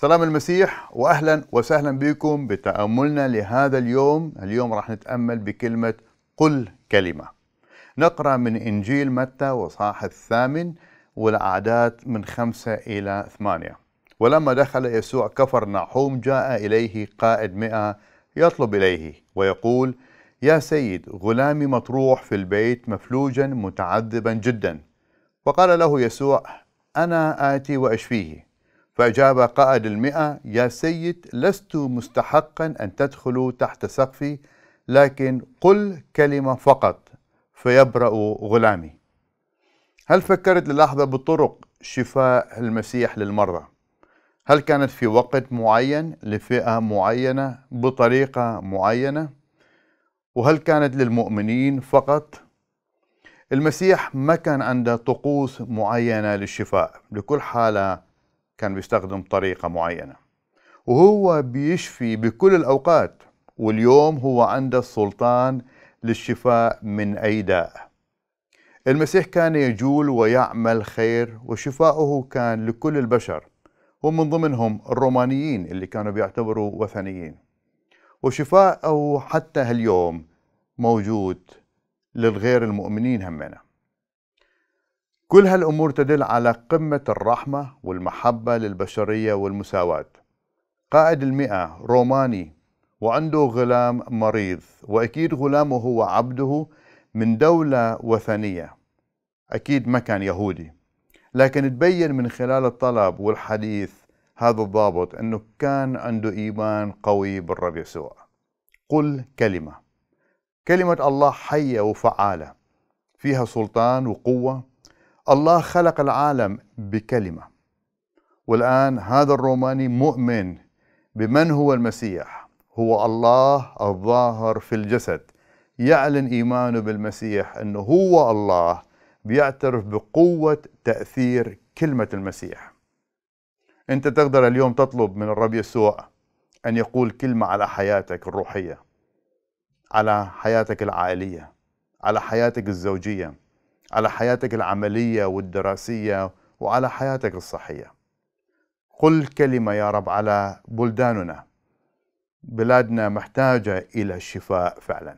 سلام المسيح واهلا وسهلا بكم بتاملنا لهذا اليوم، اليوم راح نتامل بكلمه قل كلمه. نقرا من انجيل متى وصاح الثامن والاعداد من خمسه الى ثمانيه. ولما دخل يسوع كفر ناحوم جاء اليه قائد مئة يطلب اليه ويقول: يا سيد غلامي مطروح في البيت مفلوجا متعذبا جدا. فقال له يسوع: انا اتي واشفيه. فأجاب قائد المئة يا سيد لست مستحقا أن تدخلوا تحت سقفي لكن قل كلمة فقط فيبرأ غلامي هل فكرت للحظة بطرق شفاء المسيح للمرضى هل كانت في وقت معين لفئة معينة بطريقة معينة وهل كانت للمؤمنين فقط المسيح ما كان عنده طقوس معينة للشفاء لكل حالة كان بيستخدم طريقة معينة وهو بيشفي بكل الأوقات واليوم هو عنده السلطان للشفاء من أي داء المسيح كان يجول ويعمل خير وشفاؤه كان لكل البشر ومن ضمنهم الرومانيين اللي كانوا بيعتبروا وثنيين وشفاؤه حتى هاليوم موجود للغير المؤمنين همنا كل هالأمور تدل على قمة الرحمة والمحبة للبشرية والمساواة قائد المئة روماني وعنده غلام مريض وأكيد غلامه هو عبده من دولة وثنية أكيد ما كان يهودي لكن تبين من خلال الطلب والحديث هذا الضابط أنه كان عنده إيمان قوي بالرب يسوع قل كلمة كلمة الله حية وفعالة فيها سلطان وقوة الله خلق العالم بكلمة والآن هذا الروماني مؤمن بمن هو المسيح هو الله الظاهر في الجسد يعلن إيمانه بالمسيح أنه هو الله بيعترف بقوة تأثير كلمة المسيح أنت تقدر اليوم تطلب من الرب يسوع أن يقول كلمة على حياتك الروحية على حياتك العائلية على حياتك الزوجية على حياتك العملية والدراسية وعلى حياتك الصحية قل كلمة يا رب على بلداننا بلادنا محتاجة إلى الشفاء فعلا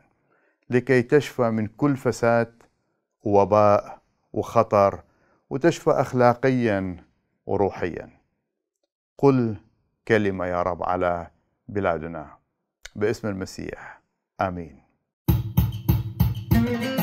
لكي تشفى من كل فساد ووباء وخطر وتشفى أخلاقيا وروحيا قل كلمة يا رب على بلادنا باسم المسيح آمين thank you